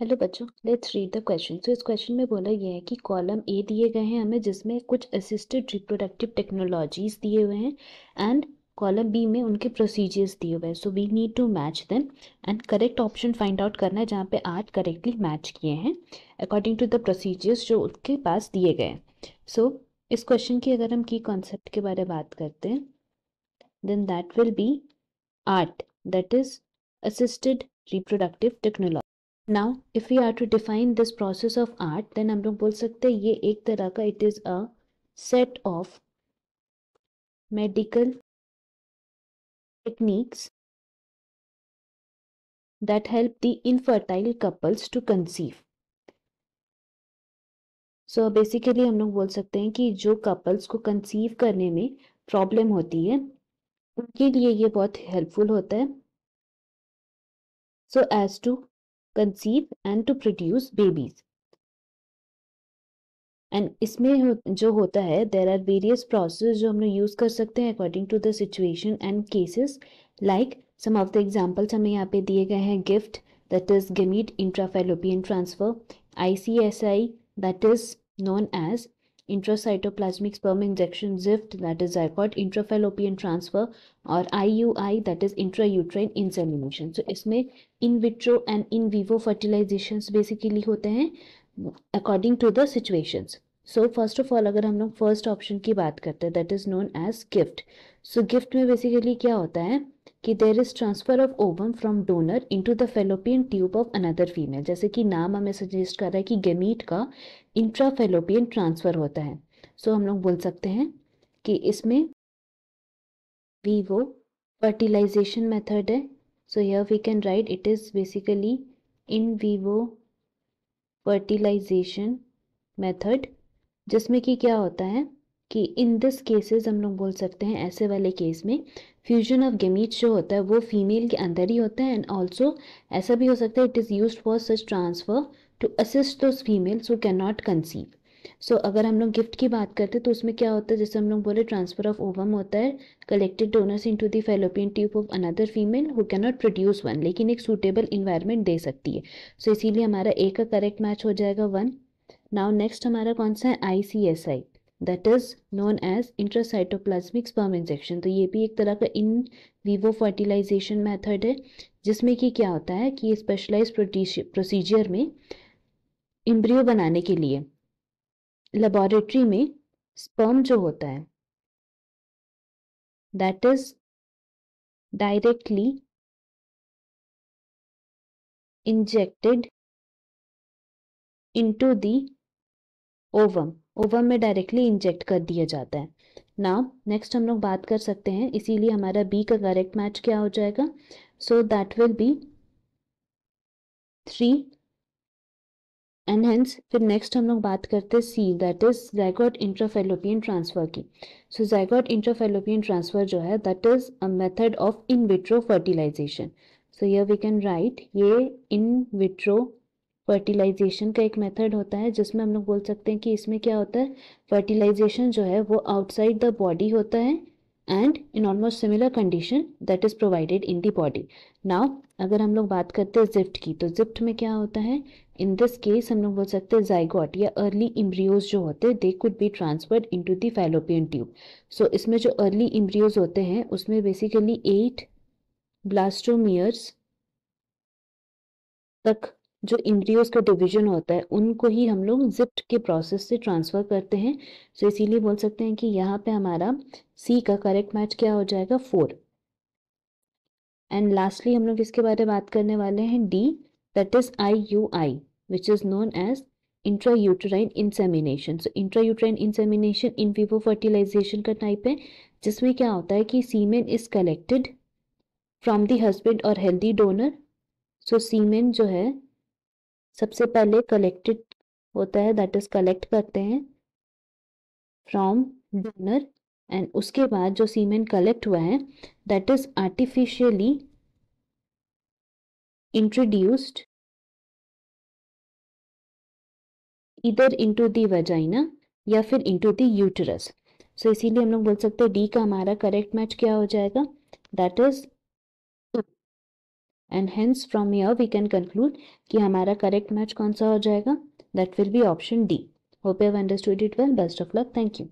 hello बच्चों let's read the question so इस question में बोला ये है कि कॉलम ए दिए गए हैं हमें जिसमें कुछ असिस्टेड रिप्रोडक्टिव टेक्नोलॉजीज दिए हुए हैं एंड कॉलम बी में उनके प्रोसीजर्स दिए हुए हैं so we need to match them and correct option find out करना है जहाँ पे आठ करेक्टली मैच किए हैं अकॉर्डिंग टू द प्रोसीजर्स जो उनके पास दिए गए हैं सो so, इस क्वेश्चन की अगर हम की कॉन्सेप्ट के बारे में बात करते हैं then that will be ART that is assisted reproductive technology now if you are to define this process of ART then हम लोग बोल सकते हैं ये एक तरह का it is a set of medical techniques that help the infertile couples to conceive so basically हम लोग बोल सकते हैं कि जो कपल्स को कंसीव करने में प्रॉब्लम होती है उनके लिए ये बहुत हेल्पफुल होता है so as to conceive and to produce babies and इसमें जो होता है देर आर वेरियस प्रोसेस जो हम लोग यूज़ कर सकते हैं according to the situation and cases like some of the examples हमें यहाँ पे दिए गए हैं GIFT that is gamete intrafallopian transfer ICSI that is known as intracytoplasmic sperm injection ZIFT that is zygote intrafallopian transfer और I U I that is uterine insemination so इसमें in vitro and in vivo fertilization basically होते हैं according to the situation so first of all अगर हम लोग first option की बात करते हैं that is known as GIFT so GIFT में बेसिकली क्या होता है कि there is transfer of ovum from donor into the fallopian tube of another female जैसे कि नाम हमें सजेस्ट कर रहा है कि गेमीट का इंट्रा फेलोपियन ट्रांसफ़र होता है सो so, हम लोग बोल सकते हैं कि इसमें वी वो फर्टिलाइजेशन मेथड है so here we can write it is basically in vivo fertilization method जिसमें कि क्या होता है कि इन दिस केसेस हम लोग बोल सकते हैं ऐसे वाले केस में फ्यूजन ऑफ गेमीट जो होता है वो फीमेल के अंदर ही होता है एंड ऑल्सो ऐसा भी हो सकता है it is use for such transfer to assist those females who can not conceive so अगर हम लोग गिफ्ट की बात करते हैं तो उसमें क्या होता है जैसे हम लोग बोले ट्रांसफर ऑफ ओवम होता है collected donors into the fallopian tube of another female who can not produce one लेकिन एक सूटेबल इन्वायरमेंट दे सकती है सो so, इसीलिए हमारा ए का करेक्ट मैच हो जाएगा वन नाउ नेक्स्ट हमारा कौन सा है I C S I that is known as intracytoplasmic sperm injection तो ये भी एक तरह का इन वीवो फर्टिलाइजेशन मेथड है जिसमें कि क्या होता है कि स्पेशलाइज प्रोसीजर में इम्ब्रियो बनाने के लिए लेबॉरेटरी में स्पर्म जो होता है that is directly injected into the ovum ovum में डायरेक्टली इंजेक्ट कर दिया जाता है नाउ नेक्स्ट हम लोग बात कर सकते हैं इसीलिए हमारा बी का करेक्ट मैच क्या हो जाएगा so that will be three and hence फिर नेक्स्ट हम लोग बात करते हैं C that is zygote intrafallopian transfer की सो जैगॉट इंट्राफेलोपियन ट्रांसफर जो है that is a method of in vitro fertilization so here we can write ये इन विट्रो फर्टिलाइजेशन का एक मेथड होता है जिसमें हम लोग बोल सकते हैं कि इसमें क्या होता है फर्टिलाइजेशन जो है वो आउटसाइड द बॉडी होता है and in almost similar condition that is provided in the body now अगर हम लोग बात करते हैं जिफ्ट की तो जिफ्ट में क्या होता है इन दिस केस हम लोग बोल सकते हैं जाइगॉट या अर्ली इम्ब्रियोज जो होते हैं they could be transferred into the fallopian tube so इसमें जो अर्ली इम्ब्रियोज होते हैं उसमें बेसिकली एट ब्लास्टोमियर्स तक जो इंड्रियोज का डिवीजन होता है उनको ही हम लोग जिप्ट के प्रोसेस से ट्रांसफ़र करते हैं सो तो so इसीलिए बोल सकते हैं कि यहाँ पे हमारा सी का करेक्ट मैच क्या हो जाएगा फोर एंड लास्टली हम लोग इसके बारे में बात करने वाले हैं D that is I U I which is known as intrauterine insemination so intrauterine insemination in vivo fertilization का टाइप है जिसमें क्या होता है कि semen is collected from the husband और हेल्दी डोनर सो सीमेन जो है सबसे पहले कलेक्टेड होता है दैट इज कलेक्ट करते हैं फ्रॉम डोनर एंड उसके बाद जो सीमेंट कलेक्ट हुआ है दैट इज आर्टिफिशियली इंट्रोड्यूस्ड इधर इंटू दी वजाइना या फिर इंटू दी यूटरस सो इसीलिए हम लोग बोल सकते हैं डी का हमारा करेक्ट मैच क्या हो जाएगा that is and hence from here we can conclude कि हमारा करेक्ट मैच कौन सा हो जाएगा that will be option D hope you understood it well best of luck thank you